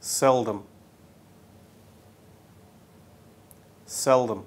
seldom seldom